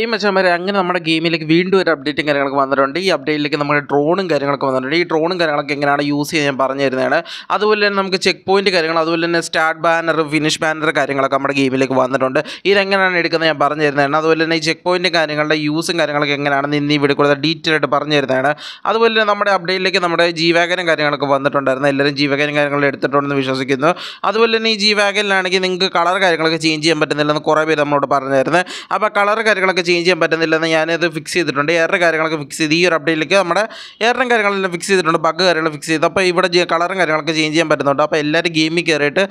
ഈ മച്ചന്മാരെ അങ്ങനെ നമ്മുടെ ഗെയിമിലേക്ക് വീണ്ടും ഒരു അപ്ഡേറ്റും കാര്യങ്ങളൊക്കെ വന്നിട്ടുണ്ട് ഈ അപ്ഡേറ്റിലേക്ക് നമ്മുടെ ഡ്രോണും കാര്യങ്ങളൊക്കെ വന്നിട്ടുണ്ട് ഈ ഡ്രോണും കാര്യങ്ങളൊക്കെ എങ്ങനെയാണ് യൂസ് ചെയ്യാൻ ഞാൻ പറഞ്ഞു തരുന്നതാണ് അതുപോലെ തന്നെ നമുക്ക് ചെക്ക് പോയിന്റ് കാര്യങ്ങൾ അതുപോലെ തന്നെ സ്റ്റാർട്ട് ബാനർ ഫിനിഷ് ബാനർ കാര്യങ്ങളൊക്കെ നമ്മുടെ ഗെയിമിലേക്ക് വന്നിട്ടുണ്ട് ഇതെങ്ങനെയാണ് എടുക്കുന്നത് ഞാൻ പറഞ്ഞു തരുന്നതാണ് അതുപോലെ തന്നെ ഈ ചെക്ക് പോയിന്റ് കാര്യങ്ങളുടെ യൂസും കാര്യങ്ങളൊക്കെ എങ്ങനെയാണെന്ന് ഇന്ന് ഇവിടെ കൂടുതൽ ഡീറ്റെയിൽ ആയിട്ട് പറഞ്ഞു തരുന്നതാണ് അതുപോലെ തന്നെ നമ്മുടെ അപ്ഡേറ്റിലേക്ക് നമ്മുടെ ജി കാര്യങ്ങളൊക്കെ വന്നിട്ടുണ്ടായിരുന്നു എല്ലാവരും ജി കാര്യങ്ങൾ എടുത്തിട്ടുണ്ടെന്ന് വിശ്വസിക്കുന്നു അതുപോലെ തന്നെ ഈ ജി നിങ്ങൾക്ക് കളർ കാര്യങ്ങളൊക്കെ ചേഞ്ച് ചെയ്യാൻ പറ്റുന്നില്ലെന്ന് കുറേ പേര് നമ്മളോട് പറഞ്ഞായിരുന്നു അപ്പോൾ കളർ കാര്യങ്ങളൊക്കെ ചേഞ്ച് ചെയ്യാൻ പറ്റുന്നില്ലെന്ന് ഞാനത് ഫിക്സ് ചെയ്തിട്ടുണ്ട് എയറിൻ്റെ കാര്യങ്ങളൊക്കെ ഫിക്സ് ചെയ്ത് ഈ ഒരു അപ്ഡേറ്റിലേക്ക് നമ്മുടെ എയറിൻ്റെ കാര്യങ്ങളെല്ലാം ഫിക്സ് ചെയ്തിട്ടുണ്ട് ബഗ് കാര്യങ്ങൾ ഫിക്സ് ചെയ്ത് അപ്പോൾ ഇവിടെ കളറും കാര്യങ്ങളൊക്കെ ചേഞ്ച് ചെയ്യാൻ പറ്റുന്നുണ്ട് അപ്പോൾ എല്ലാവരും ഗെയിമിൽ കയറിയിട്ട്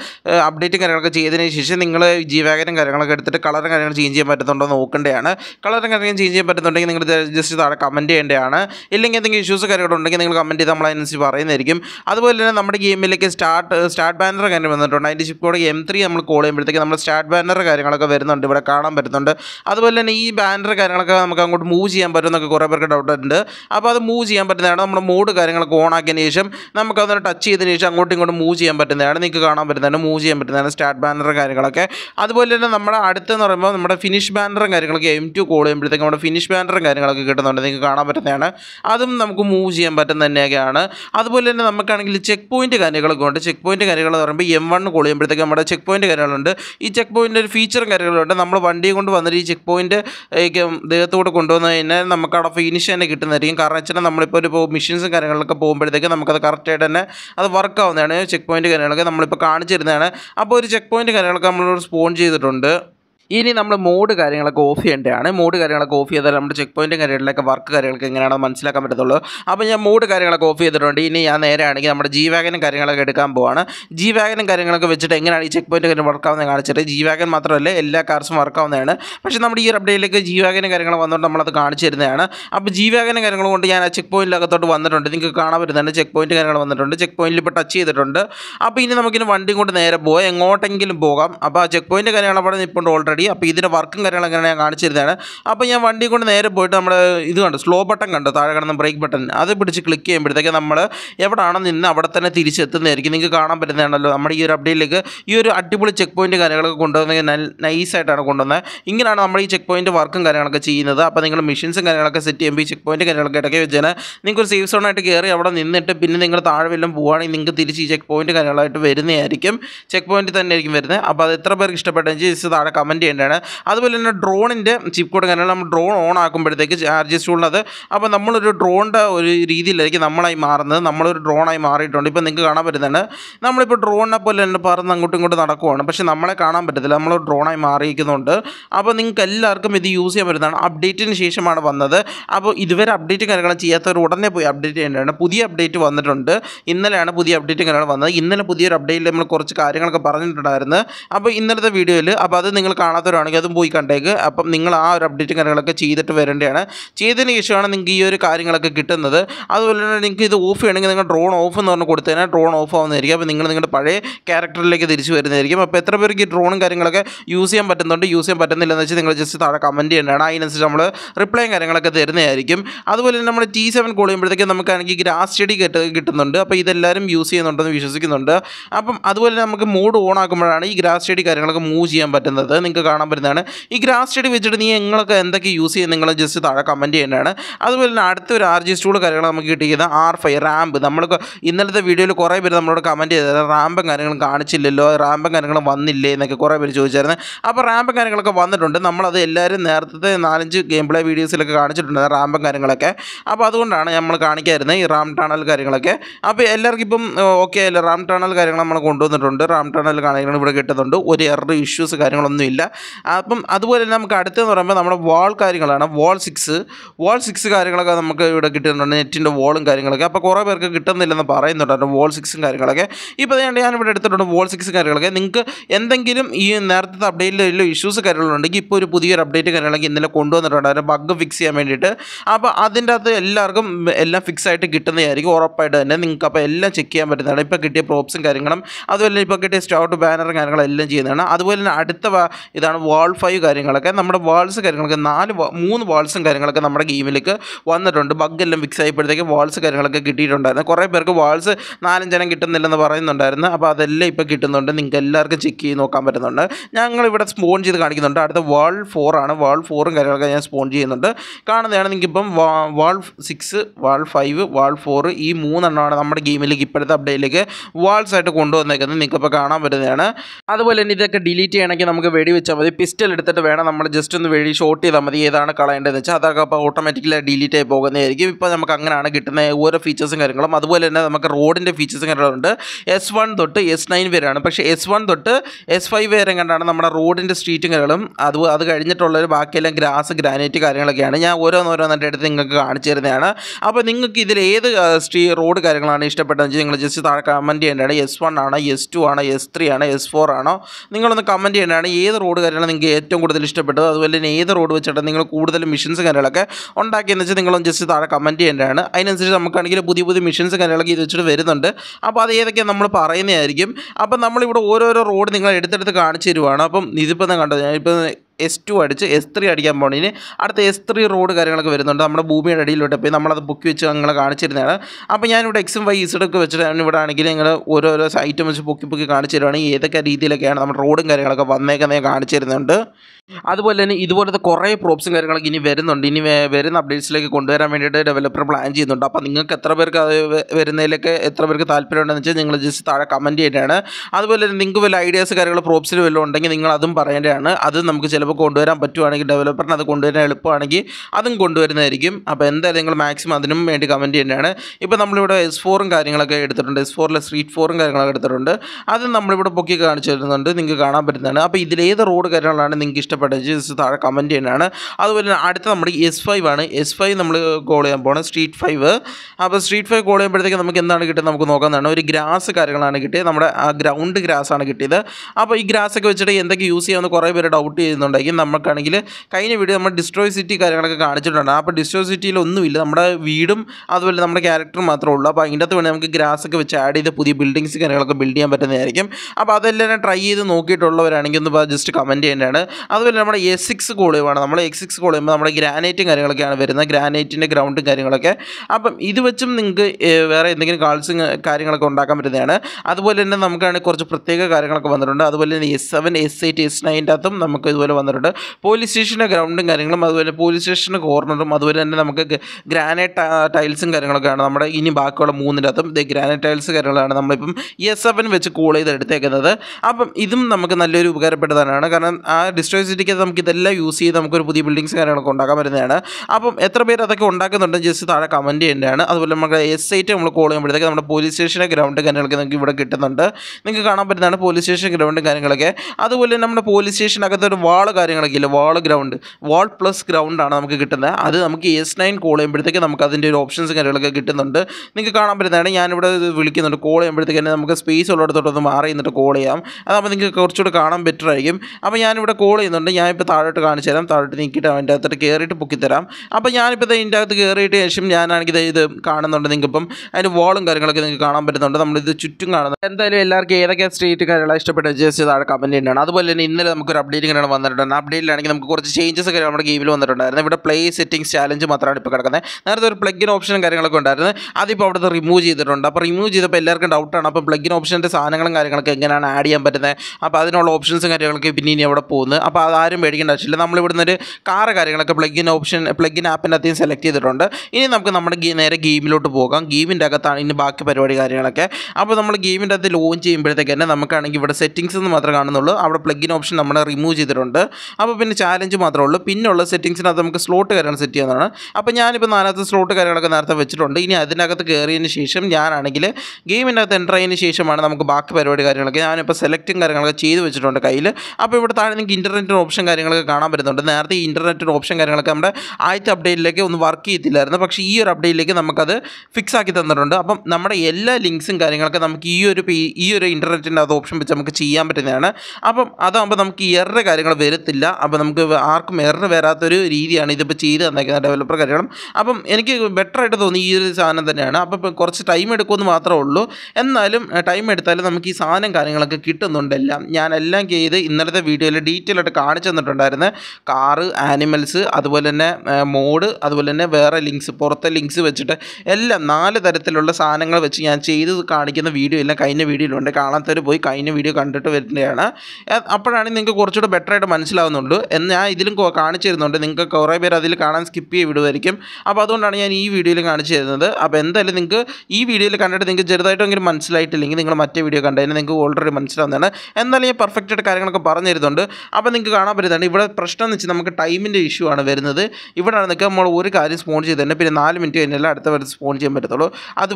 അപ്ഡേറ്റും കാര്യങ്ങളൊക്കെ ചെയ്തതിന് ശേഷം നിങ്ങൾ ജീവകരം കാര്യങ്ങളൊക്കെ എടുത്തിട്ട് കളറും കാര്യങ്ങളും ചേഞ്ച് ചെയ്യാൻ പറ്റുന്നുണ്ടോ നോക്കേണ്ടതാണ് കളറും കാര്യങ്ങളും ചേഞ്ച് ചെയ്യാൻ പറ്റുന്നുണ്ടെങ്കിൽ നിങ്ങൾ ജസ്റ്റ് താഴെ കമൻറ്റ് ചെയ്യേണ്ടതാണ് ഇല്ലെങ്കിൽ എന്തെങ്കിലും ഇഷ്യൂസ് കാര്യങ്ങളുണ്ടെങ്കിൽ നിങ്ങൾ കമൻറ്റ് ചെയ്ത് അനുസരിച്ച് പറയുന്നതായിരിക്കും അതുപോലെ തന്നെ നമ്മുടെ ഗെയിമിലേക്ക് സ്റ്റാർട്ട് സ്റ്റാർട്ട് ബാനർ കാര്യം വന്നിട്ടുണ്ട് അതിൻ്റെ ചിപ്പോടെ എം ത്രീ നമ്മൾ കോൾ ചെയ്യുമ്പോഴത്തേക്ക് നമ്മൾ സ്റ്റാർട്ട് ബാനർ കാര്യങ്ങളൊക്കെ വരുന്നുണ്ട് ഇവിടെ കാണാൻ പറ്റുന്നുണ്ട് അതുപോലെ തന്നെ ഈ സ്റ്റാൻഡർ കാര്യങ്ങളൊക്കെ നമുക്ക് അങ്ങോട്ട് മൂവ് ചെയ്യാൻ പറ്റുമെന്നൊക്കെ കുറേ പേർക്ക് ഡൗട്ട് ഉണ്ട് അപ്പോൾ അത് മൂവ് ചെയ്യാൻ പറ്റുന്നതാണ് നമ്മുടെ മൂഡ് കാര്യങ്ങളൊക്കെ ഓൺ ആക്കിയതിന് ശേഷം നമുക്ക് അതൊന്ന് ടച്ച് ചെയ്തതിന് ശേഷം അങ്ങോട്ടും ഇങ്ങോട്ടും മൂവ് ചെയ്യാൻ പറ്റുന്നതാണ് നിങ്ങൾക്ക് കാണാൻ പറ്റുന്നതാണ് മൂവ് ചെയ്യാൻ പറ്റുന്നതാണ് സ്റ്റാർട്ട് ബാനർ കാര്യങ്ങളൊക്കെ അതുപോലെ തന്നെ നമ്മുടെ അടുത്തെന്ന് പറയുമ്പോൾ നമ്മുടെ ഫിനിഷ് ബാനറും കാര്യങ്ങളൊക്കെ എം ടു കോൾ ചെയ്യുമ്പോഴത്തേക്കും നമ്മുടെ ഫിനിഷ് ബാനറും കാര്യങ്ങളൊക്കെ കിട്ടുന്നുണ്ട് നിങ്ങൾക്ക് കാണാൻ പറ്റുന്നതാണ് അതും നമുക്ക് മൂവ് ചെയ്യാൻ പറ്റുന്ന തന്നെയൊക്കെയാണ് അതുപോലെ തന്നെ നമുക്കാണെങ്കിൽ ചെക്ക് പോയിൻറ്റ് കാര്യങ്ങളൊക്കെ ഉണ്ട് ചെക്ക് പോയിൻറ്റ് എന്ന് പറയുമ്പോൾ എം വൺ കോൾ ചെയ്യുമ്പോഴത്തേക്കും നമ്മുടെ ചെക്ക് പോയിൻറ്റ് കാര്യങ്ങളുണ്ട് ഈ ചെക്ക് പോയിൻ്റ് ഒരു ഫീച്ചറും കാര്യങ്ങളുണ്ട് നമ്മൾ വണ്ടി കൊണ്ട് വന്നിട്ട് ഈ ചെക്ക് പോയിൻറ്റ് ദേഹത്തോട്ട് കൊണ്ടുവന്ന് കഴിഞ്ഞാൽ നമുക്ക് അവിടെ ഫിനിഷ് തന്നെ കിട്ടുന്നതായിരിക്കും കാരണം വെച്ചാൽ നമ്മളിപ്പോൾ ഒരു മിഷൻസും കാര്യങ്ങളൊക്കെ പോകുമ്പോഴത്തേക്ക് നമുക്കത് കറക്റ്റായിട്ട് തന്നെ അത് വർക്ക് ആവുന്നതാണ് ചെക്ക് പോയിൻറ്റ് കാര്യങ്ങളൊക്കെ നമ്മളിപ്പോൾ കാണിച്ചിരുന്നതാണ് അപ്പോൾ ഒരു ചെക്ക് പോയിൻറ്റ് കാര്യങ്ങളൊക്കെ നമ്മൾ സ്പോൺ ചെയ്തിട്ടുണ്ട് ഇനി നമ്മൾ മോഡ് കാര്യങ്ങളൊക്കെ ഓഫ് ചെയ്യേണ്ടതാണ് മോഡ് കാര്യങ്ങളൊക്കെ ഓഫ് ചെയ്താൽ നമ്മുടെ ചെക്ക് പോയിൻറ്റും കാര്യങ്ങളിലൊക്കെ വർക്ക് കാര്യങ്ങൾക്ക് എങ്ങനെയാണെന്ന് മനസ്സിലാക്കാൻ പറ്റത്തുള്ളൂ അപ്പോൾ ഞാൻ മോഡ് കാര്യങ്ങളൊക്കെ ഓഫ് ചെയ്തിട്ടുണ്ട് ഇനി ഞാൻ നേരെയാണെങ്കിൽ നമ്മുടെ ജി വാഗനും കാര്യങ്ങളൊക്കെ എടുക്കാൻ പോവാണ് ജി വാഗനും കാര്യങ്ങളൊക്കെ വെച്ചിട്ട് എങ്ങനെയാണ് ഈ ചെക്ക് പോയിൻറ്റ് കാര്യം ആവുന്നത് കാണിച്ചിട്ട് ജി വാഗൻ മാത്രമല്ല എല്ലാ കാർസും ആവുന്നതാണ് പക്ഷേ നമ്മുടെ ഈ അപ്ഡേറ്റിലേക്ക് ജി വാഗനും കാര്യങ്ങൾ വന്നുകൊണ്ട് നമ്മളത് കാണിച്ചു തരുന്നതാണ് അപ്പോൾ ജി വാഗനും കാര്യങ്ങൾ കൊണ്ട് ഞാൻ ആ ചെക്ക് പോയിൻറ്റിലകത്തോട്ട് വന്നിട്ടുണ്ട് നിങ്ങൾക്ക് കാണാൻ പറ്റുന്നുണ്ട് ചെക്ക് പോയിൻറ്റ് കാര്യങ്ങൾ വന്നിട്ടുണ്ട് ചെക്ക് പോയിൻറ്റിൽ ഇപ്പോൾ ടച്ച് ചെയ്തിട്ടുണ്ട് അപ്പോൾ ഇനി നമുക്കിനി വണ്ടി കൊണ്ട് നേരെ പോകാം എങ്ങോട്ടെങ്കിലും പോകാം അപ്പോൾ ആ ചെക്ക് പോയിൻറ്റ് കാര്യങ്ങൾ അവിടെ ഇപ്പോൾ ഓൾറെഡി റെഡി അപ്പോൾ ഇതിൻ്റെ വർക്കും കാര്യങ്ങളും എങ്ങനെ ഞാൻ കാണിച്ചിരുന്നതാണ് അപ്പോൾ ഞാൻ വണ്ടി കൊണ്ട് നേരെ പോയിട്ട് നമ്മുടെ ഇത് കണ്ട് സ്ലോ ബട്ടൺ കണ്ട് താഴെ കിടന്ന ബ്രേക്ക് ബട്ടൺ അത് പിടിച്ച് ക്ലിക്ക് ചെയ്യുമ്പോഴത്തേക്ക് നമ്മൾ എവിടെയാണ് നിന്ന് അവിടെ തന്നെ തിരിച്ചെത്തുന്നതായിരിക്കും നിങ്ങൾക്ക് കാണാൻ പറ്റുന്നതാണല്ലോ നമ്മുടെ ഈ ഒരു അപ്ഡേറ്റിലേക്ക് ഈ ഒരു അടിപൊളി ചെക്ക് പോയിൻറ്റ് കാര്യങ്ങളൊക്കെ കൊണ്ടുവന്നത് നൈസായിട്ടാണ് കൊണ്ടുവന്നത് ഇങ്ങനെയാണ് നമ്മൾ ഈ ചെക്ക് പോയിൻറ്റ് വർക്കും കാര്യങ്ങളൊക്കെ ചെയ്യുന്നത് അപ്പോൾ നിങ്ങൾ മെഷീൻസും കാര്യങ്ങളൊക്കെ സെറ്റ് ചെയ്യുമ്പോൾ ഈ ചെക്ക് പോയിൻറ്റ് കാര്യങ്ങളൊക്കെ ഇടയ്ക്ക് വെച്ചാൽ നിങ്ങൾക്ക് ഒരു സേഫ് സോണായിട്ട് കയറി അവിടെ നിന്നിട്ട് പിന്നെ നിങ്ങൾ താഴെ വല്ലതും പോവുകയാണെങ്കിൽ നിങ്ങൾക്ക് തിരിച്ച് ഈ ചെക്ക് പോയിൻറ്റ് കാര്യങ്ങളായിട്ട് വരുന്നതായിരിക്കും ചെക്ക് പോയിൻറ്റ് തന്നെ ആയിരിക്കും വരുന്നത് അപ്പോൾ അത് എത്ര പേർക്ക് ഇഷ്ടപ്പെട്ടെങ്കിൽ ജസ്റ്റ് താഴെ കമൻറ്റ് ചെയ്യേണ്ടതാണ് അതുപോലെ തന്നെ ഡ്രോണിൻ്റെ ചിപ്പ് കോഡ് കാരണം നമ്മൾ ഡ്രോൺ ഓൺ ആക്കുമ്പോഴത്തേക്ക് ചാർജസ് ഉള്ളത് അപ്പോൾ നമ്മളൊരു ഡ്രോണിൻ്റെ ഒരു രീതിയിലായിരിക്കും നമ്മളായി മാറുന്നത് നമ്മളൊരു ഡ്രോണായി മാറിയിട്ടുണ്ട് ഇപ്പോൾ നിങ്ങൾക്ക് കാണാൻ പറ്റുന്നതാണ് നമ്മളിപ്പോൾ ഡ്രോണിനെ പോലെ തന്നെ പറന്ന് അങ്ങോട്ടും ഇങ്ങോട്ടും നടക്കുവാണ് പക്ഷേ നമ്മളെ കാണാൻ പറ്റത്തില്ല നമ്മൾ ഡ്രോണായി മാറിയിരിക്കുന്നുണ്ട് അപ്പോൾ നിങ്ങൾക്ക് എല്ലാവർക്കും ഇത് യൂസ് ചെയ്യാൻ പറ്റുന്നതാണ് അപ്ഡേറ്റിന് ശേഷമാണ് വന്നത് അപ്പോൾ ഇതുവരെ അപ്ഡേറ്റ് കാര്യങ്ങളും ചെയ്യാത്തവർ ഉടനെ പോയി അപ്ഡേറ്റ് ചെയ്യേണ്ടതാണ് പുതിയ അപ്ഡേറ്റ് വന്നിട്ടുണ്ട് ഇന്നലെയാണ് പുതിയ അപ്ഡേറ്റ് കാര്യങ്ങൾ വന്നത് ഇന്നലെ പുതിയൊരു അപ്ഡേറ്റിൽ നമ്മൾ കുറച്ച് കാര്യങ്ങളൊക്കെ പറഞ്ഞിട്ടുണ്ടായിരുന്നു അപ്പോൾ ഇന്നലത്തെ വീഡിയോയിൽ അപ്പോൾ അത് നിങ്ങൾ കാണാൻ കാണാത്തവരാണെങ്കിൽ അതും പോയി കണ്ടേക്ക് അപ്പം നിങ്ങൾ ആ ഒരു അപ്ഡേറ്റും കാര്യങ്ങളൊക്കെ ചെയ്തിട്ട് വരേണ്ടതാണ് ചെയ്തതിന് ശേഷമാണ് നിങ്ങൾക്ക് ഈ ഒരു കാര്യങ്ങളൊക്കെ കിട്ടുന്നത് അതുപോലെ തന്നെ നിങ്ങൾക്ക് ഇത് ഓഫ് ചെയ്യണമെങ്കിൽ നിങ്ങൾ ഡ്രോൺ ഓഫ് എന്ന് പറഞ്ഞ് കൊടുത്തതിനാൽ ഡ്രോൺ ഓഫ് ആവുന്നതായിരിക്കും അപ്പോൾ നിങ്ങൾ നിങ്ങളുടെ പഴയ ക്യാരക്ടറിലേക്ക് തിരിച്ചു വരുന്നതായിരിക്കും അപ്പോൾ എത്ര പേർക്ക് ഈ ഡ്രോണും കാര്യങ്ങളൊക്കെ യൂസ് ചെയ്യാൻ പറ്റുന്നുണ്ട് യൂസ് ചെയ്യാൻ പറ്റുന്നില്ലെന്ന് വെച്ചാൽ നിങ്ങൾ ജസ്റ്റ് താഴെ കമൻറ്റ് ചെയ്യേണ്ടതാണ് അതിനനുസരിച്ച് നമ്മൾ റിപ്ലൈയും കാര്യങ്ങളൊക്കെ തരുന്നതായിരിക്കും അതുപോലെ തന്നെ നമ്മൾ ടി സെവൻ കോൾ ചെയ്യുമ്പോഴത്തേക്കും നമുക്കാണെങ്കിൽ ഗ്രാസ് ചെടി കെട്ട് കിട്ടുന്നുണ്ട് അപ്പോൾ ഇതെല്ലാവരും യൂസ് ചെയ്യുന്നുണ്ടെന്ന് വിശ്വസിക്കുന്നുണ്ട് അപ്പം അതുപോലെ നമുക്ക് മോഡ് ഓൺ ആക്കുമ്പോഴാണ് ഈ ഗ്രാസ് ചെടി കാര്യങ്ങളൊക്കെ മൂവ് ചെയ്യാൻ പറ്റുന്നത് നിങ്ങൾക്ക് കാണാൻ പറ്റുന്നതാണ് ഈ ഗ്രാസ് ചെടി വെച്ചിട്ട് നീ നിങ്ങളൊക്കെ എന്തൊക്കെ യൂസ് ചെയ്യുന്നത് നിങ്ങൾ ജസ്റ്റ് താഴെ കമൻറ്റ് ചെയ്യേണ്ടതാണ് അതുപോലെ തന്നെ അടുത്ത ഒരു ആർ ജി സ്റ്റൂൾ കാര്യങ്ങൾ നമുക്ക് കിട്ടിയത് ആർ ഫൈവ് റാമ്പ് നമ്മൾക്ക് ഇന്നലത്തെ വീഡിയോയിൽ കുറേ പേര് നമ്മളോട് കമൻറ്റ് ചെയ്തത് റാമ്പും കാര്യങ്ങളും കാണിച്ചില്ലല്ലോ റാമ്പും കാര്യങ്ങളും വന്നില്ലേ എന്നൊക്കെ കുറേ പേര് ചോദിച്ചായിരുന്നു അപ്പോൾ റാമ്പും കാര്യങ്ങളൊക്കെ വന്നിട്ടുണ്ട് നമ്മളത് എല്ലാവരും നേരത്തെ നാലഞ്ച് ഗെയിം പ്ലേ വീഡിയോസിലൊക്കെ കാണിച്ചിട്ടുണ്ട് റാമ്പും കാര്യങ്ങളൊക്കെ അപ്പോൾ അതുകൊണ്ടാണ് നമ്മൾ കാണിക്കായിരുന്നത് ഈ റാം ടണൽ കാര്യങ്ങളൊക്കെ അപ്പോൾ എല്ലാവർക്കും ഇപ്പം ഓക്കെ അല്ല റാം ടണൽ കാര്യങ്ങൾ നമ്മൾ കൊണ്ടുവന്നിട്ടുണ്ട് റാം ടണൽ കാര്യങ്ങൾ ഇവിടെ കിട്ടുന്നുണ്ട് ഒരു എറർ ഇഷ്യൂസ് കാര്യങ്ങളൊന്നും ഇല്ല അപ്പം അതുപോലെ തന്നെ നമുക്ക് അടുത്തെന്ന് പറയുമ്പോൾ നമ്മുടെ വാൾ കാര്യങ്ങളാണ് വാൾ സിക്സ് വാൾ സിക്സ് കാര്യങ്ങളൊക്കെ നമുക്ക് ഇവിടെ കിട്ടുന്നുണ്ട് നെറ്റിൻ്റെ വാളും കാര്യങ്ങളൊക്കെ അപ്പോൾ കുറേ പേർക്ക് കിട്ടുന്നില്ലെന്ന് പറയുന്നുണ്ട് അതിൻ്റെ വാൾ സിക്സും കാര്യങ്ങളൊക്കെ ഇപ്പോൾ ഇവിടെ എടുത്തിട്ടുണ്ട് വാൾ സിക്സ് കാര്യങ്ങളൊക്കെ നിങ്ങൾക്ക് എന്തെങ്കിലും ഈ നേരത്തെ അപ്ഡേറ്റിൽ വലിയ ഇഷ്യൂസ് കാര്യങ്ങളുണ്ടെങ്കിൽ ഇപ്പോൾ ഒരു പുതിയൊരു അപ്ഡേറ്റ് കാര്യങ്ങളൊക്കെ ഇന്നലെ കൊണ്ടുവന്നിട്ടുണ്ട് അതിൻ്റെ ബഗ് ഫിക്സ് ചെയ്യാൻ വേണ്ടിയിട്ട് അപ്പോൾ അതിൻ്റെ അകത്ത് എല്ലാവർക്കും എല്ലാം ഫിക്സ് ആയിട്ട് കിട്ടുന്നതായിരിക്കും ഉറപ്പായിട്ട് തന്നെ നിങ്ങൾക്ക് അപ്പോൾ എല്ലാം ചെക്ക് ചെയ്യാൻ പറ്റുന്നതാണ് ഇപ്പോൾ കിട്ടിയ പ്രോപ്സും കാര്യങ്ങളും അതുപോലെ ഇപ്പോൾ കിട്ടിയ സ്റ്റൗട്ട് ബാനറും കാര്യങ്ങളും എല്ലാം ചെയ്യുന്നതാണ് അതുപോലെ തന്നെ അടുത്ത ഇത് ഇതാണ് വാൾ ഫൈവ് കാര്യങ്ങളൊക്കെ നമ്മുടെ വാൾസ് കാര്യങ്ങളൊക്കെ നാല് മൂന്ന് വാൾസും കാര്യങ്ങളൊക്കെ നമ്മുടെ ഗെയിമിലേക്ക് വന്നിട്ടുണ്ട് ബഗ്ഗെല്ലാം ഫിക്സ് ആയപ്പോഴത്തേക്ക് വാൾസ് കാര്യങ്ങളൊക്കെ കിട്ടിയിട്ടുണ്ടായിരുന്നു കുറേ പേർക്ക് വാൾസ് നാലഞ്ചെണ്ണം കിട്ടുന്നില്ലെന്ന് പറയുന്നുണ്ടായിരുന്നു അപ്പോൾ അതെല്ലാം ഇപ്പോൾ കിട്ടുന്നുണ്ട് നിങ്ങൾക്ക് എല്ലാവർക്കും ചെക്ക് ചെയ്ത് നോക്കാൻ പറ്റുന്നുണ്ട് ഞങ്ങളിവിടെ സ്പോൺ ചെയ്ത് കാണിക്കുന്നുണ്ട് അടുത്ത വാൾ ഫോറാണ് ആണ് വാൾ ഫോറും കാര്യങ്ങളൊക്കെ ഞാൻ സ്പോൺ ചെയ്യുന്നുണ്ട് കാണുന്നതാണ് നിങ്ങൾക്കിപ്പം wall six wall five wall four ഈ മൂന്നെണ്ണമാണ് നമ്മുടെ ഗെയിമിലേക്ക് ഇപ്പോഴത്തെ അപ്ഡേറ്റിലേക്ക് വാൾസ് ആയിട്ട് കൊണ്ടുവന്നേക്കുന്നത് നിങ്ങൾക്കിപ്പോൾ കാണാൻ പറ്റുന്നതാണ് അതുപോലെ തന്നെ ഇതൊക്കെ ഡിലീറ്റ് ചെയ്യണമെങ്കിൽ നമുക്ക് വെടിവെച്ച വെച്ചാൽ മതി പിസ്റ്റൽ എടുത്തിട്ട് വേണം നമ്മൾ ജസ്റ്റ് ഒന്ന് വെടി ഷോട്ട് ചെയ്താൽ മതി ഏതാണ് കളയേണ്ടതെന്ന് വെച്ചാൽ അതൊക്കെ അപ്പോൾ ഓട്ടോമാറ്റിക്കലി ഡിലീറ്റ് ആയി പോകുന്നതായിരിക്കും ഇപ്പോൾ നമുക്ക് അങ്ങനെയാണ് കിട്ടുന്ന ഓരോ ഫീച്ചേഴ്സും കാര്യങ്ങളും അതുപോലെ തന്നെ നമുക്ക് റോഡിൻ്റെ ഫീച്ചേഴ്സും കാര്യങ്ങളുണ്ട് എസ് വൺ തൊട്ട് എസ് നയൻ വരെയാണ് പക്ഷേ എസ് വൺ തൊട്ട് എസ് ഫൈവ് വരെ കണ്ടാണ് നമ്മുടെ റോഡിൻ്റെ സ്ട്രീറ്റും കാര്യങ്ങളും അത് അത് കഴിഞ്ഞിട്ടുള്ളൊരു ബാക്കിയെല്ലാം ഗ്രാസ് ഗ്രാനൈറ്റ് കാര്യങ്ങളൊക്കെയാണ് ഞാൻ ഓരോന്നോരോന്നായിട്ട് എടുത്ത് നിങ്ങൾക്ക് കാണിച്ചു തരുന്നതാണ് അപ്പോൾ നിങ്ങൾക്ക് ഇതിൽ ഏത് സ്ട്രീ റോഡ് കാര്യങ്ങളാണ് ഇഷ്ടപ്പെട്ടതെന്ന് വെച്ചാൽ നിങ്ങൾ ജസ്റ്റ് താഴെ കമൻറ്റ് ചെയ്യേണ്ടതാണ് എസ് വൺ ആണ് എസ് ടു ആണ് എസ് ത്രീ ആണ് എസ് ഫോർ ആണോ നിങ്ങളൊന്ന് കമൻറ്റ് ചെയ്യേണ്ടതാണ് ഏത് റോഡ് റോഡ് കാര്യമാണ് നിങ്ങൾക്ക് ഏറ്റവും കൂടുതൽ ഇഷ്ടപ്പെട്ടത് അതുപോലെ തന്നെ ഏത് റോഡ് വെച്ചിട്ട് നിങ്ങൾ കൂടുതൽ മിഷൻസ് കാര്യങ്ങളൊക്കെ ഉണ്ടാക്കിയെന്ന് വെച്ചാൽ നിങ്ങളൊന്ന് ജസ്റ്റ് താഴെ കമൻറ്റ് ചെയ്യേണ്ടതാണ് അതിനനുസരിച്ച് നമുക്കാണെങ്കിൽ പുതിയ പുതിയ മിഷൻസ് കാര്യങ്ങളൊക്കെ ഇത് വെച്ചിട്ട് വരുന്നുണ്ട് അപ്പോൾ അത് ഏതൊക്കെയാണ് നമ്മൾ പറയുന്നതായിരിക്കും അപ്പം നമ്മളിവിടെ ഓരോരോ റോഡ് നിങ്ങൾ എടുത്തെടുത്ത് കാണിച്ചു തരുവാണ് അപ്പം ഇതിപ്പോൾ കണ്ടത് ഞാനിപ്പോൾ എസ് ടു അടിച്ച് എസ് ത്രീ അടിക്കാൻ പോകണം ഇനി അടുത്ത എസ് ത്രീ റോഡ് കാര്യങ്ങളൊക്കെ വരുന്നുണ്ട് നമ്മുടെ ഭൂമിയുടെ അടിയിലോട്ട് പോയി നമ്മളത് ബുക്ക് വെച്ച് നിങ്ങൾ കാണിച്ചിരുന്നതാണ് അപ്പോൾ ഞാനിവിടെ എക്സും വൈ ഇസഡൊക്കെ വെച്ചിട്ട് ഇവിടെ ആണെങ്കിൽ നിങ്ങൾ ഓരോരോ സൈറ്റും വെച്ച് പൊക്കി പൊക്കി കാണിച്ചു തരുവാണ് ഏതൊക്കെ രീതിയിലൊക്കെയാണ് നമ്മുടെ റോഡും കാര്യങ്ങളൊക്കെ വന്നേക്കുന്നത് കാണിച്ചു തരുന്നുണ്ട് അതുപോലെ തന്നെ ഇതുപോലത്തെ കുറേ പ്രോപ്സും കാര്യങ്ങളൊക്കെ ഇനി വരുന്നുണ്ട് ഇനി വരുന്ന അപ്ഡേറ്റ്സിലേക്ക് കൊണ്ടുവരാൻ വേണ്ടിയിട്ട് ഡെവലപ്പർ പ്ലാൻ ചെയ്യുന്നുണ്ട് അപ്പോൾ നിങ്ങൾക്ക് എത്ര പേർക്ക് അത് വരുന്നതിലൊക്കെ എത്ര പേർക്ക് താല്പര്യമുണ്ടെന്ന് വെച്ചാൽ നിങ്ങൾ ജസ്റ്റ് താഴെ കമൻറ്റ് ചെയ്യേണ്ടതാണ് അതുപോലെ തന്നെ നിങ്ങൾക്ക് വല്ല ഐഡിയാസ് കാര്യങ്ങൾ പ്രോപ്സിൽ വല്ലതും ഉണ്ടെങ്കിൽ നിങ്ങൾ അതും പറയേണ്ടതാണ് അത് നമുക്ക് ചില ചിലപ്പോൾ കൊണ്ടുവരാൻ പറ്റുവാണെങ്കിൽ ഡെവലപ്പറിന് അത് കൊണ്ടുവരാൻ എളുപ്പമാണെങ്കിൽ അതും കൊണ്ടുവരുന്നതായിരിക്കും അപ്പോൾ എന്തായാലും നിങ്ങൾ മാക്സിമം അതിനും വേണ്ടി കമൻറ്റ് ചെയ്യേണ്ടതാണ് ഇപ്പോൾ നമ്മളിവിടെ എസ് ഫോറും കാര്യങ്ങളൊക്കെ എടുത്തിട്ടുണ്ട് എസ് ഫോറിലെ സ്ട്രീറ്റ് ഫോറും കാര്യങ്ങളൊക്കെ എടുത്തിട്ടുണ്ട് അത് നമ്മളിവിടെ പൊക്കി കാണിച്ചു തരുന്നുണ്ട് നിങ്ങൾക്ക് കാണാൻ പറ്റുന്നതാണ് അപ്പോൾ ഇതിലേത് റോഡ് കാര്യങ്ങളാണ് നിങ്ങൾക്ക് ഇഷ്ടപ്പെട്ടത് താഴെ കമൻറ്റ് ചെയ്യേണ്ടതാണ് അതുപോലെ അടുത്ത നമ്മുടെ എസ് ഫൈവ് ആണ് എസ് ഫൈവ് നമ്മൾ കോൾ ചെയ്യാൻ പോകണം സ്ട്രീറ്റ് ഫൈവ് അപ്പോൾ സ്ട്രീറ്റ് ഫൈവ് കോൾ ചെയ്യുമ്പോഴത്തേക്ക് നമുക്ക് എന്താണ് കിട്ടുന്നത് നമുക്ക് നോക്കാമെന്നാണ് ഒരു ഗ്രാസ് കാര്യങ്ങളാണ് കിട്ടിയത് നമ്മുടെ ഗ്രൗണ്ട് ഗ്രാസ് ആണ് കിട്ടിയത് അപ്പോൾ ഈ ഗ്രാസ് ഒക്കെ വെച്ചിട്ട് എന്തൊക്കെ യൂസ് ചെയ്യാമെന്ന് കുറേ പേര് ഡൗട്ട് ചെയ്യുന്നുണ്ട് ഉണ്ടായിരിക്കും നമുക്കാണെങ്കിൽ കഴിഞ്ഞ വീഡിയോ നമ്മൾ ഡിസ്ട്രോയ് സിറ്റി കാര്യങ്ങളൊക്കെ കാണിച്ചിട്ടുണ്ട് അപ്പോൾ ഡിസ്ട്രോയ് സിറ്റിയിൽ ഒന്നുമില്ല നമ്മുടെ വീടും അതുപോലെ നമ്മുടെ ക്യാരക്ടർ മാത്രമേ ഉള്ളൂ അപ്പോൾ അതിൻ്റെ അകത്ത് വേണമെങ്കിൽ നമുക്ക് ഗ്രാസ് ഒക്കെ വെച്ച് ആഡ് ചെയ്ത് പുതിയ ബിൽഡിങ്സ് കാര്യങ്ങളൊക്കെ ബിൽഡ് ചെയ്യാൻ പറ്റുന്നതായിരിക്കും അപ്പോൾ അതെല്ലാം ട്രൈ ചെയ്ത് നോക്കിയിട്ടുള്ളവരാണെങ്കിൽ ഒന്ന് ജസ്റ്റ് കമൻറ്റ് ചെയ്യേണ്ടതാണ് അതുപോലെ നമ്മുടെ എസ് സിക്സ് കോൾ നമ്മൾ എക്സ് സിക്സ് കോൾ ചെയ്യുമ്പോൾ നമ്മുടെ ഗ്രാനൈറ്റും കാര്യങ്ങളൊക്കെയാണ് വരുന്നത് ഗ്രാനൈറ്റിൻ്റെ ഗ്രൗണ്ടും കാര്യങ്ങളൊക്കെ അപ്പം ഇത് വെച്ചും നിങ്ങൾക്ക് വേറെ എന്തെങ്കിലും കാൾസ് കാര്യങ്ങളൊക്കെ ഉണ്ടാക്കാൻ പറ്റുന്നതാണ് അതുപോലെ തന്നെ നമുക്കാണെങ്കിൽ കുറച്ച് പ്രത്യേക കാര്യങ്ങളൊക്കെ വന്നിട്ടുണ്ട് അതുപോലെ തന്നെ S seven S eight S നയൻ്റെ അകത്തും നമുക്ക് ഇതുപോലെ വന്നിട്ടുണ്ട് പോലീസ് സ്റ്റേഷൻ്റെ ഗ്രൗണ്ടും കാര്യങ്ങളും അതുപോലെ പോലീസ് സ്റ്റേഷൻ്റെ കോർണറും അതുപോലെ തന്നെ നമുക്ക് ഗ്രാനൈറ്റ് ടൈൽസും കാര്യങ്ങളൊക്കെയാണ് നമ്മുടെ ഇനി ബാക്കിയുള്ള മൂന്നിൻ്റെ അകത്തും ഗ്രാനൈറ്റ് ടൈൽസ് കാര്യങ്ങളാണ് നമ്മളിപ്പം എസ് e എൻ വെച്ച് കൂൾ ചെയ്ത് എടുത്തേക്കുന്നത് അപ്പം ഇതും നമുക്ക് നല്ലൊരു ഉപകാരപ്പെട്ടതാണ് കാരണം ആ ഡിസ്ട്രോയ് സിറ്റിക്ക് നമുക്ക് ഇതെല്ലാം യൂസ് ചെയ്ത് നമുക്കൊരു പുതിയ ബിൽഡിങ്സ് കാര്യങ്ങളൊക്കെ ഉണ്ടാക്കാൻ പറ്റുന്നതാണ് അപ്പം എത്ര പേര് അതൊക്കെ ഉണ്ടാക്കുന്നുണ്ട് ജസ്റ്റ് താഴെ കമൻറ്റ് ചെയ്യേണ്ടതാണ് അതുപോലെ നമ്മുടെ എസ് ഐറ്റ് നമ്മൾ കോൾ ചെയ്യുമ്പോഴത്തേക്ക് നമ്മുടെ പോലീസ് സ്റ്റേഷൻ്റെ ഗ്രൗണ്ട് കാര്യങ്ങളൊക്കെ നിങ്ങൾക്ക് ഇവിടെ കിട്ടുന്നുണ്ട് നിങ്ങൾക്ക് കാണാൻ പറ്റുന്നതാണ് പോലീസ് സ്റ്റേഷൻ ഗ്രൗണ്ടും കാര്യങ്ങളൊക്കെ അതുപോലെ നമ്മുടെ പോലീസ് സ്റ്റേഷനകത്ത് ഒരു വാൾ കാര്യങ്ങളൊക്കെ ഇല്ല വാൾ ഗ്രൗണ്ട് വാൾ പ്ലസ് ഗ്രൗണ്ടാണ് നമുക്ക് കിട്ടുന്നത് അത് നമുക്ക് എസ് നയൻ കോൾ ചെയ്യുമ്പോഴത്തേക്ക് നമുക്ക് അതിൻ്റെ ഒരു ഓപ്ഷൻസ് കാര്യങ്ങളൊക്കെ കിട്ടുന്നുണ്ട് നിങ്ങൾക്ക് കാണാൻ പറ്റുന്നതാണ് ഞാനിവിടെ വിളിക്കുന്നുണ്ട് കോൾ ചെയ്യുമ്പോഴത്തേക്ക് തന്നെ നമുക്ക് സ്പേസ് ഉള്ളിടത്തോട്ടൊന്ന് മാറി നിന്നിട്ട് കോൾ ചെയ്യാം അതാകുമ്പോൾ നിങ്ങൾക്ക് കുറച്ചുകൂടെ കാണാൻ ബെറ്റർ ആയിരിക്കും അപ്പോൾ ഞാനിവിടെ കോൾ ചെയ്യുന്നുണ്ട് ഞാനിപ്പോൾ താഴോട്ട് കാണിച്ചു തരാം താഴോട്ട് നീക്കിയിട്ട് അതിൻ്റെ അകത്തോട്ട് കയറിയിട്ട് പൊക്കി തരാം അപ്പോൾ ഞാനിപ്പോൾ ഇതിൻ്റെ അകത്ത് കയറിയിട്ട് ശേഷം ഞാനാണെങ്കിൽ ഇത് കാണുന്നുണ്ട് നിങ്ങൾക്കിപ്പം അതിൻ്റെ വാളും കാര്യങ്ങളൊക്കെ നിങ്ങൾക്ക് കാണാൻ പറ്റുന്നുണ്ട് നമ്മളിത് ചുറ്റും കാണുന്നത് എന്തായാലും എല്ലാവർക്കും ഏതൊക്കെ സ്ട്രീറ്റ് കാര്യങ്ങളാണ് ഇഷ്ടപ്പെട്ടത് ജസ്റ്റ് താഴെ കമൻറ്റ് ചെയ്യുന്നതാണ് അതുപോലെ തന്നെ ഇന്നലെ നമുക്കൊരു അപ്ഡേറ്റ് കാര്യങ്ങൾ വന്നിട്ടുണ്ട് വന്നിട്ടുണ്ട് അപ്ഡേറ്റിലാണെങ്കിൽ നമുക്ക് കുറച്ച് ചേഞ്ചസ് ഒക്കെ നമ്മുടെ ഗെയിമിൽ വന്നിട്ടുണ്ടായിരുന്നു ഇവിടെ പ്ലേ സെറ്റിംഗ്സ് ചാലഞ്ച് മാത്രമാണ് ഇപ്പോൾ കിടക്കുന്നത് നേരത്തെ ഒരു പ്ലഗിൻ ഓപ്ഷനും കാര്യങ്ങളൊക്കെ ഉണ്ടായിരുന്നു അതിപ്പോൾ അവിടുത്തെ റിമൂവ് ചെയ്തിട്ടുണ്ട് അപ്പോൾ റിമൂവ് ചെയ്തപ്പോൾ എല്ലാവർക്കും ഡൗട്ടാണ് അപ്പോൾ പ്ലഗിൻ ഓപ്ഷൻ്റെ സാധനങ്ങളും കാര്യങ്ങളൊക്കെ എങ്ങനെയാണ് ആഡ് ചെയ്യാൻ പറ്റുന്നത് അപ്പോൾ അതിനുള്ള ഓപ്ഷൻസും കാര്യങ്ങളൊക്കെ പിന്നെ ഇനി അവിടെ പോകുന്നത് അപ്പോൾ അതാരും മേടിക്കേണ്ട ആവശ്യമില്ല നമ്മളിവിടുന്ന് ഒരു കാറ് കാര്യങ്ങളൊക്കെ പ്ലഗിൻ ഓപ്ഷൻ പ്ലഗിൻ ആപ്പിൻ്റെ അത്യും സെലക്ട് ചെയ്തിട്ടുണ്ട് ഇനി നമുക്ക് നമ്മുടെ നേരെ ഗെയിമിലോട്ട് പോകാം ഗെയിമിൻ്റെ അകത്താണ് ഇനി ബാക്കി പരിപാടി കാര്യങ്ങളൊക്കെ അപ്പോൾ നമ്മൾ ഗെയിമിൻ്റെ അകത്ത് ലോഞ്ച് ചെയ്യുമ്പോഴത്തേക്ക് തന്നെ നമുക്കാണെങ്കിൽ ഇവിടെ സെറ്റിംഗ്സ് എന്ന് മാത്രമേ കാണുന്നുള്ളൂ അവിടെ പ്ലഗിൻ ഓപ്ഷൻ നമ്മൾ റിമൂവ് ചെയ്തിട്ടുണ്ട് അപ്പോൾ പിന്നെ ചാലഞ്ച് മാത്രമേ ഉള്ളൂ പിന്നെയുള്ള സെറ്റിങ്സിനകത്ത് നമുക്ക് സ്ലോട്ട് കാര്യങ്ങൾ സെറ്റ് ചെയ്യുന്നതാണ് അപ്പോൾ ഞാനിപ്പോൾ നാലാമത്തെ സ്ലോട്ട് കാര്യങ്ങളൊക്കെ നേരത്തെ വെച്ചിട്ടുണ്ട് ഇനി അതിനകത്ത് കയറിയതിന് ശേഷം ഞാനാണെങ്കിൽ ഗെയിമിനകത്ത് എൻ്റർ ആയതിന് ശേഷമാണ് നമുക്ക് ബാക്കി പരിപാടി കാര്യങ്ങളൊക്കെ ഞാനിപ്പോൾ സെലക്റ്റും കാര്യങ്ങളൊക്കെ ചെയ്ത് വെച്ചിട്ടുണ്ട് കയ്യിൽ അപ്പോൾ ഇവിടെ താഴെ നിങ്ങൾക്ക് ഇൻ്റർനെറ്റിൻ്റെ ഓപ്ഷൻ കാര്യങ്ങളൊക്കെ കാണാൻ പറ്റുന്നുണ്ട് നേരത്തെ ഈ ഇൻ്റർനെറ്റിൻ്റെ ഓപ്ഷൻ കാര്യങ്ങളൊക്കെ നമ്മുടെ ആദ്യത്തെ അപ്ഡേറ്റിലേക്ക് ഒന്ന് വർക്ക് ചെയ്തില്ലായിരുന്നു പക്ഷേ ഈ ഒരു അപ്ഡേറ്റിലേക്ക് നമുക്കത് ഫിക്സ് ആക്കി തന്നിട്ടുണ്ട് അപ്പം നമ്മുടെ എല്ലാ ലിങ്ക്സും കാര്യങ്ങളൊക്കെ നമുക്ക് ഈ ഒരു ഈ ഒരു ഇൻ്റർനെറ്റിൻ്റെ അത് ഓപ്ഷൻ വെച്ച് നമുക്ക് ചെയ്യാൻ പറ്റുന്നതാണ് അപ്പം അതാകുമ്പോൾ നമുക്ക് എറർ കാര്യങ്ങൾ വരുത്തി വരത്തില്ല അപ്പോൾ നമുക്ക് ആർക്കും എറർ വരാത്തൊരു രീതിയാണ് ഇതിപ്പോൾ ചെയ്ത് തന്നേക്കുന്നത് ഡെവലപ്പർ കാര്യങ്ങളും അപ്പം എനിക്ക് ബെറ്റർ ആയിട്ട് തോന്നി ഈ ഒരു സാധനം തന്നെയാണ് അപ്പോൾ കുറച്ച് ടൈം എടുക്കുമെന്ന് മാത്രമേ ഉള്ളൂ എന്നാലും ടൈം എടുത്താലും നമുക്ക് ഈ സാധനം കാര്യങ്ങളൊക്കെ കിട്ടുന്നുണ്ടെല്ലാം ഞാനെല്ലാം ചെയ്ത് ഇന്നലത്തെ വീഡിയോയിൽ ഡീറ്റെയിൽ ആയിട്ട് കാണിച്ചു തന്നിട്ടുണ്ടായിരുന്നു കാറ് ആനിമൽസ് അതുപോലെ തന്നെ മോഡ് അതുപോലെ തന്നെ വേറെ ലിങ്ക്സ് പുറത്തെ ലിങ്ക്സ് വെച്ചിട്ട് എല്ലാം നാല് തരത്തിലുള്ള സാധനങ്ങൾ വെച്ച് ഞാൻ ചെയ്ത് കാണിക്കുന്ന വീഡിയോ എല്ലാം കഴിഞ്ഞ വീഡിയോയിലുണ്ട് കാണാത്തവർ പോയി കഴിഞ്ഞ വീഡിയോ കണ്ടിട്ട് വരുന്നതാണ് അപ്പോഴാണ് നിങ്ങൾക്ക് കുറച്ചുകൂടെ ബെറ്ററായിട്ട് മനസ്സിലാവുന്നുണ്ട് എന്ന് ഞാൻ ഇതിലും കാണിച്ചു തരുന്നുണ്ട് നിങ്ങൾക്ക് കുറേ പേർ അതിൽ കാണാൻ സ്കിപ്പ് ചെയ്ത് വിടുമായിരിക്കും അപ്പോൾ അതുകൊണ്ടാണ് ഞാൻ ഈ വീഡിയോയിൽ കാണിച്ചു തരുന്നത് അപ്പോൾ എന്തായാലും നിങ്ങൾക്ക് ഈ വീഡിയോയിൽ കണ്ടിട്ട് നിങ്ങൾക്ക് ചെറുതായിട്ടെങ്കിലും മനസ്സിലായിട്ടില്ലെങ്കിൽ നിങ്ങൾ മറ്റേ വീഡിയോ കണ്ടതിന് നിങ്ങൾക്ക് ഓൾറെഡി മനസ്സിലാവുന്നതാണ് എന്നാലും ഞാൻ പെർഫെക്റ്റ് ആയിട്ട് കാര്യങ്ങളൊക്കെ പറഞ്ഞു തരുന്നുണ്ട് അപ്പോൾ നിങ്ങൾക്ക് കാണാൻ പറ്റുന്നതാണ് ഇവിടെ പ്രശ്നം എന്ന് വെച്ചാൽ നമുക്ക് ടൈമിൻ്റെ ഇഷ്യൂ ആണ് വരുന്നത് ഇവിടെയാണ് നിൽക്കുക നമ്മൾ ഒരു കാര്യം സ്പോൺ ചെയ്ത് തന്നെ പിന്നെ നാല് മിനിറ്റ് കഴിഞ്ഞാൽ അടുത്ത വരെ സ്പോൺ ചെയ്യാൻ പറ്റത്തുള്ളൂ അത്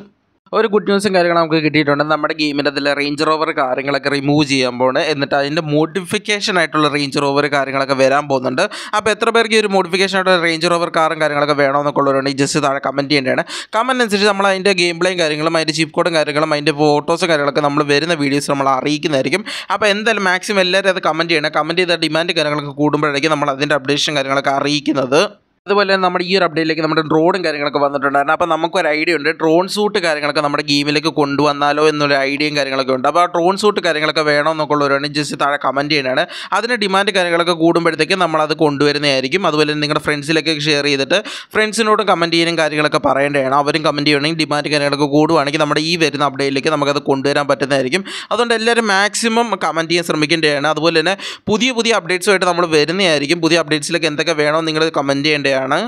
ഒരു ഗുഡ് ന്യൂസും കാര്യങ്ങളും നമുക്ക് കിട്ടിയിട്ടുണ്ട് നമ്മുടെ ഗെയിമിൻ്റെ അതിൽ റേഞ്ച് റോവർ കാര്യങ്ങളൊക്കെ റിമൂവ് ചെയ്യാൻ പോകുന്നത് എന്നിട്ട് അതിൻ്റെ മോഡിഫിക്കേഷൻ ആയിട്ടുള്ള റേഞ്ച് റോവർ കാര്യങ്ങളൊക്കെ വരാൻ പോകുന്നുണ്ട് അപ്പോൾ എത്ര പേർക്ക് ഈ ഒരു മോഡിഫിക്കേഷൻ ആയിട്ടുള്ള റേഞ്ച് റോവർ കാറും കാര്യങ്ങളൊക്കെ വേണമെന്നൊക്കെ ഉള്ളവരുണ്ടെങ്കിൽ ജസ്റ്റ് താഴെ കമൻറ്റ് ചെയ്യേണ്ടതാണ് കമൻറ്റ് അനുസരിച്ച് നമ്മൾ അതിൻ്റെ ഗെയിം പ്ലേയും കാര്യങ്ങളും അതിൻ്റെ ചീപ്പ് കോഡും കാര്യങ്ങളും അതിൻ്റെ ഫോട്ടോസും കാര്യങ്ങളൊക്കെ നമ്മൾ വരുന്ന വീഡിയോസ് നമ്മൾ അറിയിക്കുന്നതായിരിക്കും അപ്പോൾ എന്തായാലും മാക്സിമം എല്ലാവരും അത് കമൻറ്റ് ചെയ്യണം കമൻറ്റ് ചെയ്ത ഡിമാൻഡ് കാര്യങ്ങളൊക്കെ കൂടുമ്പോഴായിരിക്കും നമ്മൾ അതിൻ്റെ അപ്ഡേഷൻ കാര്യങ്ങളൊക്കെ അറിയിക്കുന്നത് അതുപോലെ തന്നെ നമ്മുടെ ഈ ഒരു അപ്ഡേറ്റിലേക്ക് നമ്മുടെ ഡ്രോണും കാര്യങ്ങളൊക്കെ വന്നിട്ടുണ്ടായിരുന്നു അപ്പോൾ നമുക്കൊരു ഐഡിയ ഉണ്ട് ഡ്രോൺ സൂട്ട് കാര്യങ്ങളൊക്കെ നമ്മുടെ ഗെയിമിലേക്ക് കൊണ്ടുവന്നാലോ എന്നൊരു ഐഡിയയും കാര്യങ്ങളൊക്കെ ഉണ്ട് അപ്പോൾ ആ ഡ്രോൺ സൂട്ട് കാര്യങ്ങളൊക്കെ വേണോ എന്നൊക്കെ ഉള്ളവരാണ് ജസ്റ്റ് താഴെ കമൻറ്റ് ചെയ്യണതാണ് അതിന് ഡിമാൻഡ് കാര്യങ്ങളൊക്കെ കൂടുമ്പോഴത്തേക്കും നമ്മളത് കൊണ്ടുവരുന്നതായിരിക്കും അതുപോലെ തന്നെ നിങ്ങളുടെ ഫ്രണ്ട്സിലൊക്കെ ഷെയർ ചെയ്തിട്ട് ഫ്രണ്ട്സിനോട് കമൻറ്റ് ചെയ്യാനും കാര്യങ്ങളൊക്കെ പറയേണ്ടതാണ് അവരും കമൻറ്റ് ചെയ്യണമെങ്കിൽ ഡിമാൻഡ് കാര്യങ്ങളൊക്കെ കൂടുവാണെങ്കിൽ നമ്മുടെ ഈ വരുന്ന അപ്ഡേറ്റിലേക്ക് നമുക്കത് കൊണ്ടുവരാൻ പറ്റുന്നതായിരിക്കും അതുകൊണ്ട് എല്ലാവരും മാക്സിമം കമൻറ്റ് ചെയ്യാൻ ശ്രമിക്കേണ്ടതാണ് അതുപോലെ തന്നെ പുതിയ പുതിയ അപ്ഡേറ്റ്സുമായിട്ട് നമ്മൾ വരുന്നതായിരിക്കും പുതിയ അപ്ഡേറ്റ്സിലേക്ക് എന്തൊക്കെ വേണോ നിങ്ങൾ കമൻറ്റ് ചെയ്യേണ്ടതാണ് தேவையான